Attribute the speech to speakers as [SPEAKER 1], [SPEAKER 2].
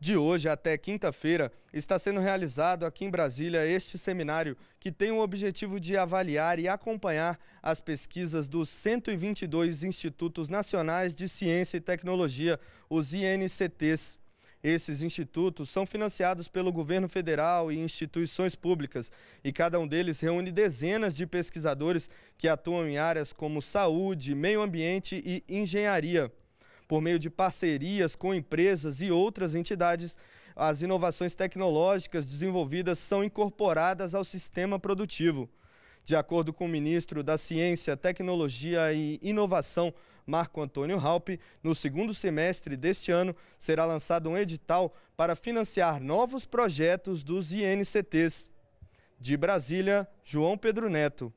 [SPEAKER 1] De hoje até quinta-feira, está sendo realizado aqui em Brasília este seminário que tem o objetivo de avaliar e acompanhar as pesquisas dos 122 Institutos Nacionais de Ciência e Tecnologia, os INCTs. Esses institutos são financiados pelo governo federal e instituições públicas, e cada um deles reúne dezenas de pesquisadores que atuam em áreas como saúde, meio ambiente e engenharia por meio de parcerias com empresas e outras entidades, as inovações tecnológicas desenvolvidas são incorporadas ao sistema produtivo. De acordo com o ministro da Ciência, Tecnologia e Inovação, Marco Antônio Halpe, no segundo semestre deste ano será lançado um edital para financiar novos projetos dos INCTs. De Brasília, João Pedro Neto.